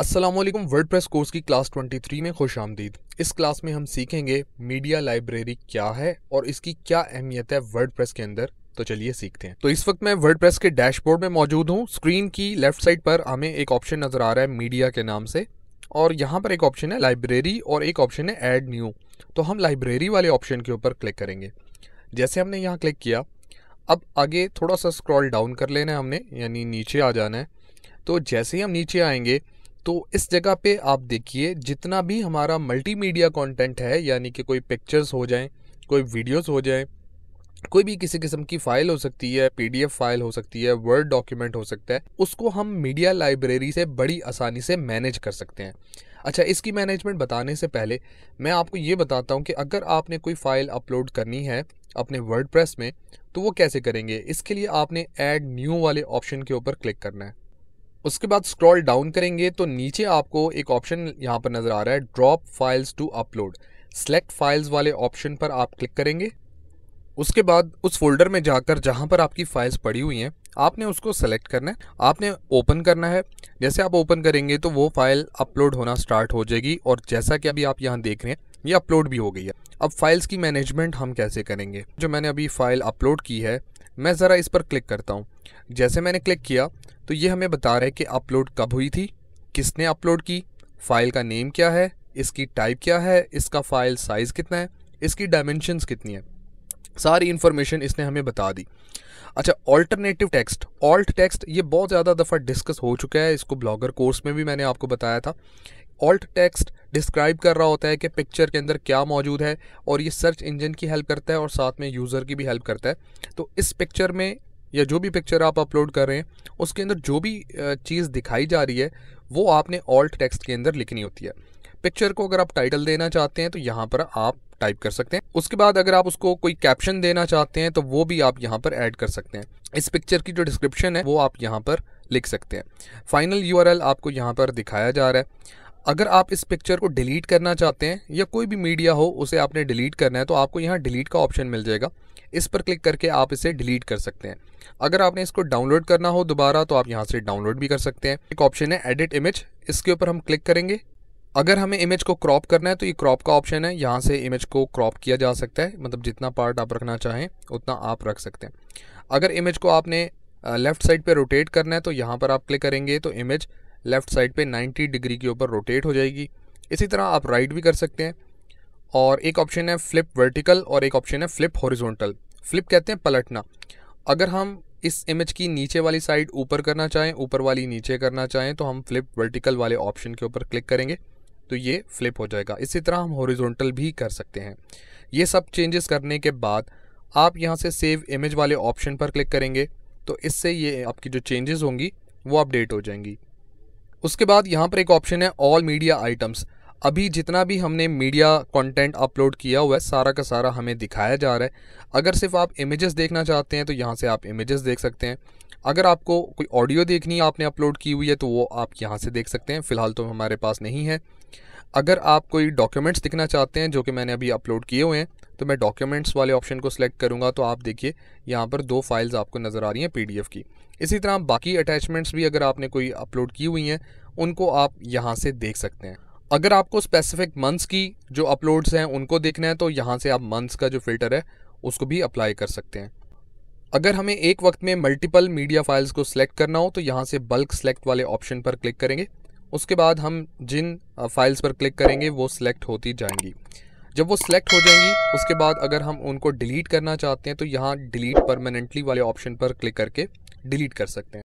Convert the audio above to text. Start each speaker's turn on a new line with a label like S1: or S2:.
S1: अस्सलाम वालेकुम WordPress course की क्लास 23 में खुश आमदीद इस क्लास में हम सीखेंगे मीडिया लाइब्रेरी क्या है और इसकी क्या अहमियत है वर्डप्रेस के अंदर तो चलिए सीखते हैं तो इस वक्त मैं वर्डप्रेस के डैशबोर्ड में मौजूद हूँ स्क्रीन की लेफ्ट साइड पर हमें एक ऑप्शन नज़र आ रहा है मीडिया के नाम से और यहाँ पर एक ऑप्शन है लाइब्रेरी और एक ऑप्शन है एड न्यू तो हम लाइब्रेरी वाले ऑप्शन के ऊपर क्लिक करेंगे जैसे हमने यहाँ क्लिक किया अब आगे थोड़ा सा स्क्रॉल डाउन कर लेना है हमने यानी नीचे आ जाना है तो जैसे ही हम नीचे आएंगे तो इस जगह पे आप देखिए जितना भी हमारा मल्टीमीडिया कंटेंट है यानी कि कोई पिक्चर्स हो जाएं कोई वीडियोस हो जाएं कोई भी किसी किस्म की फाइल हो सकती है पीडीएफ फाइल हो सकती है वर्ड डॉक्यूमेंट हो सकता है उसको हम मीडिया लाइब्रेरी से बड़ी आसानी से मैनेज कर सकते हैं अच्छा इसकी मैनेजमेंट बताने से पहले मैं आपको ये बताता हूँ कि अगर आपने कोई फ़ाइल अपलोड करनी है अपने वर्ड में तो वो कैसे करेंगे इसके लिए आपने एड न्यू वाले ऑप्शन के ऊपर क्लिक करना है उसके बाद स्क्रॉल डाउन करेंगे तो नीचे आपको एक ऑप्शन यहाँ पर नज़र आ रहा है drop files to upload select files वाले ऑप्शन पर आप क्लिक करेंगे उसके बाद उस फोल्डर में जाकर जहाँ पर आपकी फाइल्स पड़ी हुई हैं आपने उसको सेलेक्ट करना है आपने ओपन करना है जैसे आप ओपन करेंगे तो वो फाइल अपलोड होना स्टार्ट हो जाएगी और जैसा कि अभी आप यहाँ देख रहे हैं ये अपलोड भी हो गई है अब फाइल्स की मैनेजमेंट हम कैसे करेंगे जो मैंने अभी फ़ाइल अपलोड की है मैं ज़रा इस पर क्लिक करता हूँ जैसे मैंने क्लिक किया तो ये हमें बता रहा है कि अपलोड कब हुई थी किसने अपलोड की फ़ाइल का नेम क्या है इसकी टाइप क्या है इसका फ़ाइल साइज़ कितना है इसकी डायमेंशनस कितनी है सारी इन्फॉर्मेशन इसने हमें बता दी अच्छा ऑल्टरनेटिव टेक्स्ट ऑल्ट टेक्स्ट ये बहुत ज़्यादा दफ़ा डिस्कस हो चुका है इसको ब्लॉगर कोर्स में भी मैंने आपको बताया था ऑल्ट टेक्स्ट डिस्क्राइब कर रहा होता है कि पिक्चर के अंदर क्या मौजूद है और ये सर्च इंजन की हेल्प करता है और साथ में यूज़र की भी हेल्प करता है तो इस पिक्चर में या जो भी पिक्चर आप अपलोड कर रहे हैं उसके अंदर जो भी चीज़ दिखाई जा रही है वो आपने ऑल्ट टेक्स्ट के अंदर लिखनी होती है पिक्चर को अगर आप टाइटल देना चाहते हैं तो यहाँ पर आप टाइप कर सकते हैं उसके बाद अगर आप उसको कोई कैप्शन देना चाहते हैं तो वो भी आप यहाँ पर ऐड कर सकते हैं इस पिक्चर की जो डिस्क्रिप्शन है वो आप यहाँ पर लिख सकते हैं फाइनल यू आपको यहाँ पर दिखाया जा रहा है अगर आप इस पिक्चर को डिलीट करना चाहते हैं या कोई भी मीडिया हो उसे आपने डिलीट करना है तो आपको यहाँ डिलीट का ऑप्शन मिल जाएगा इस पर क्लिक करके आप इसे डिलीट कर सकते हैं अगर आपने इसको डाउनलोड करना हो दोबारा तो आप यहाँ से डाउनलोड भी कर सकते हैं एक ऑप्शन है एडिट इमेज इसके ऊपर हम क्लिक करेंगे अगर हमें इमेज को क्रॉप करना है तो ये क्रॉप का ऑप्शन है यहाँ से इमेज को क्रॉप किया जा सकता है मतलब जितना पार्ट आप रखना चाहें उतना आप रख सकते हैं अगर इमेज को आपने लेफ़्ट साइड पर रोटेट करना है तो यहाँ पर आप क्लिक करेंगे तो इमेज लेफ़्ट साइड पे 90 डिग्री के ऊपर रोटेट हो जाएगी इसी तरह आप राइट भी कर सकते हैं और एक ऑप्शन है फ्लिप वर्टिकल और एक ऑप्शन है फ्लिप हॉरिजॉन्टल फ्लिप कहते हैं पलटना अगर हम इस इमेज की नीचे वाली साइड ऊपर करना चाहें ऊपर वाली नीचे करना चाहें तो हम फ्लिप वर्टिकल वाले ऑप्शन के ऊपर क्लिक करेंगे तो ये फ्लिप हो जाएगा इसी तरह हम हॉरिजॉन्टल भी कर सकते हैं ये सब चेंजेस करने के बाद आप यहाँ से सेव इमेज वाले ऑप्शन पर क्लिक करेंगे तो इससे ये आपकी जो चेंजेस होंगी वो अपडेट हो जाएंगी उसके बाद यहाँ पर एक ऑप्शन है ऑल मीडिया आइटम्स अभी जितना भी हमने मीडिया कंटेंट अपलोड किया हुआ है सारा का सारा हमें दिखाया जा रहा है अगर सिर्फ आप इमेजेस देखना चाहते हैं तो यहाँ से आप इमेजेस देख सकते हैं अगर आपको कोई ऑडियो देखनी आपने अपलोड की हुई है तो वो आप यहाँ से देख सकते हैं फ़िलहाल तो हमारे पास नहीं है अगर आप कोई डॉक्यूमेंट्स दिखना चाहते हैं जो कि मैंने अभी अपलोड किए हुए हैं तो मैं डॉक्यूमेंट्स वाले ऑप्शन को सिलेक्ट करूँगा तो आप देखिए यहाँ पर दो फाइल्स आपको नज़र आ रही हैं पीडीएफ की इसी तरह बाकी अटैचमेंट्स भी अगर आपने कोई अपलोड की हुई हैं उनको आप यहाँ से देख सकते हैं अगर आपको स्पेसिफिक मंथ्स की जो अपलोड्स हैं उनको देखना है तो यहाँ से आप मंथ्स का जो फिल्टर है उसको भी अप्लाई कर सकते हैं अगर हमें एक वक्त में मल्टीपल मीडिया फाइल्स को सिलेक्ट करना हो तो यहाँ से बल्क सेलेक्ट वाले ऑप्शन पर क्लिक करेंगे उसके बाद हम जिन फाइल्स पर क्लिक करेंगे वो सिलेक्ट होती जाएंगी जब वो सिलेक्ट हो जाएंगी उसके बाद अगर हम उनको डिलीट करना चाहते हैं तो यहाँ डिलीट परमानेंटली वाले ऑप्शन पर क्लिक करके डिलीट कर सकते हैं